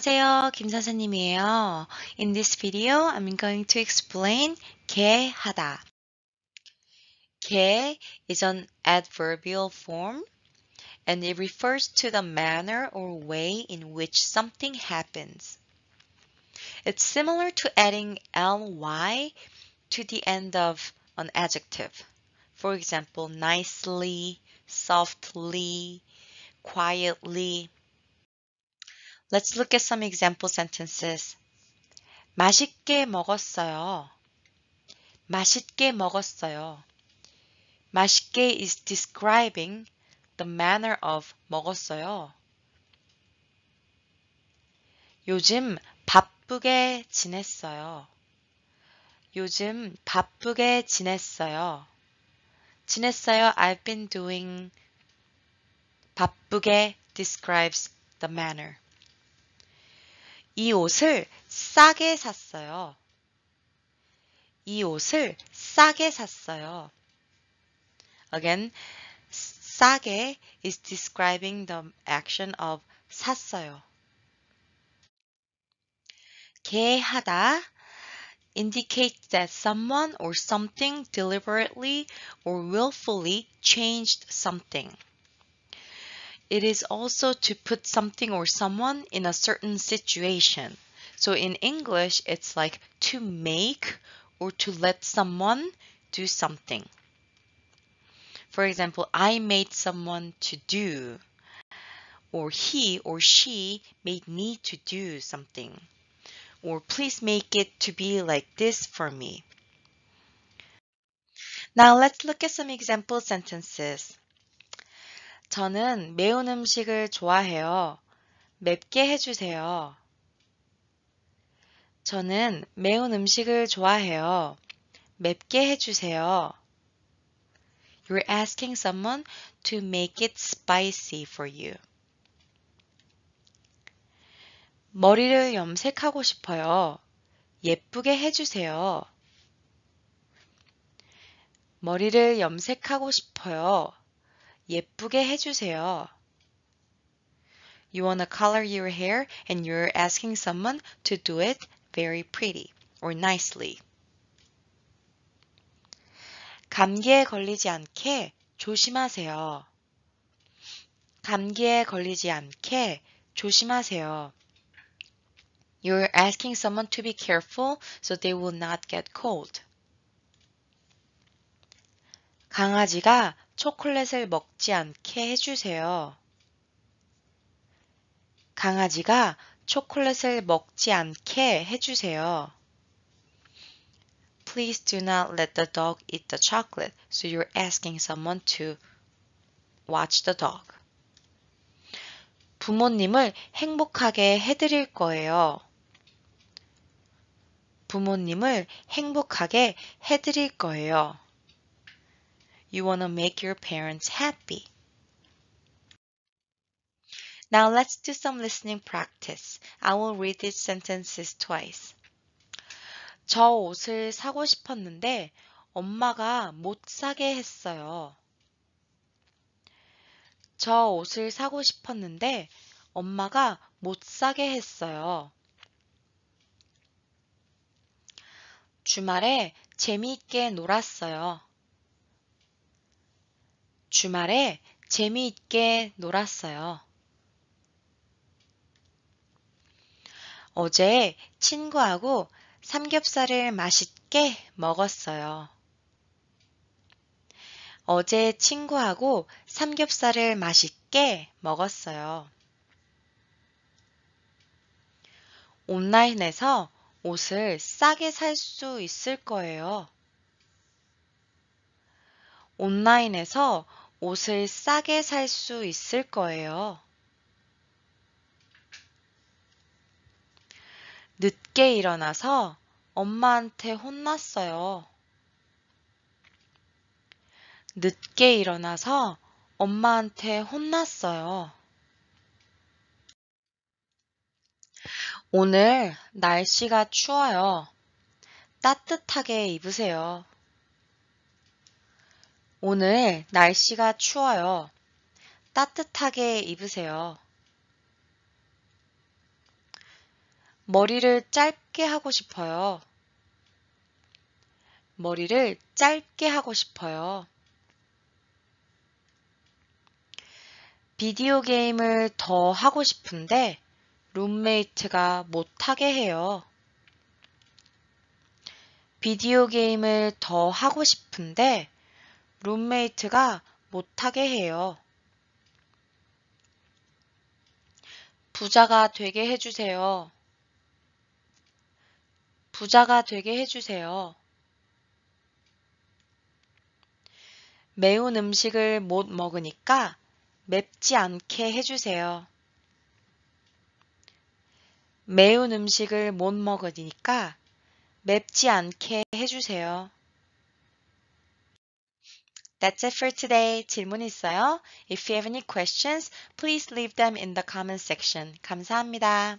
안녕하세요. 김 In this video, I'm going to explain 개하다. 개 is an adverbial form and it refers to the manner or way in which something happens. It's similar to adding ly to the end of an adjective. For example, nicely, softly, quietly, Let's look at some example sentences. 맛있게 먹었어요. 맛있게 먹었어요. 맛있게 is describing the manner of 먹었어요. 요즘 바쁘게 지냈어요. 요즘 바쁘게 지냈어요. 지냈어요. I've been doing 바쁘게 describes the manner. 이 옷을 싸게 샀어요. 이 옷을 싸게 샀어요. Again, 싸게 is describing the action of 샀어요. 개하다 indicates that someone or something deliberately or willfully changed something. It is also to put something or someone in a certain situation. So in English, it's like to make or to let someone do something. For example, I made someone to do, or he or she made me to do something, or please make it to be like this for me. Now let's look at some example sentences. 저는 매운 음식을 좋아해요. 맵게 해주세요. 저는 매운 음식을 좋아해요. 맵게 해주세요. You're asking someone to make it spicy for you. 머리를 염색하고 싶어요. 예쁘게 해주세요. 머리를 염색하고 싶어요. 예쁘게 해주세요. You want to color your hair and you're asking someone to do it very pretty or nicely. 감기에 걸리지 않게 조심하세요. 감기에 걸리지 않게 조심하세요. You're asking someone to be careful so they will not get cold. 강아지가 초콜릿을 먹지 않게 해주세요. 강아지가 초콜릿을 먹지 않게 해주세요. Please do not let the dog eat the chocolate. So you're asking someone to watch the dog. 부모님을 행복하게 해드릴 거예요. 부모님을 행복하게 해드릴 거예요. You want to make your parents happy. Now let's do some listening practice. I will read these sentences twice. 저 옷을 사고 싶었는데 엄마가 못 사게 했어요. 저 옷을 사고 싶었는데 엄마가 못 사게 했어요. 주말에 재미있게 놀았어요. 주말에 재미있게 놀았어요. 어제 친구하고 삼겹살을 맛있게 먹었어요. 어제 친구하고 삼겹살을 맛있게 먹었어요. 온라인에서 옷을 싸게 살 수 있을 거예요. 온라인에서 옷을 싸게 살 수 있을 거예요. 늦게 일어나서 엄마한테 혼났어요. 늦게 일어나서 엄마한테 혼났어요. 오늘 날씨가 추워요. 따뜻하게 입으세요. 오늘 날씨가 추워요. 따뜻하게 입으세요. 머리를 짧게 하고 싶어요. 머리를 짧게 하고 싶어요. 비디오 게임을 더 하고 싶은데 룸메이트가 못하게 해요. 비디오 게임을 더 하고 싶은데 룸메이트가 못하게 해요. 부자가 되게 해주세요. 부자가 되게 해주세요. 매운 음식을 못 먹으니까 맵지 않게 해주세요. 매운 음식을 못 먹으니까 맵지 않게 해주세요. That's it for today. 질문 있어요? If you have any questions, please leave them in the comment section. 감사합니다.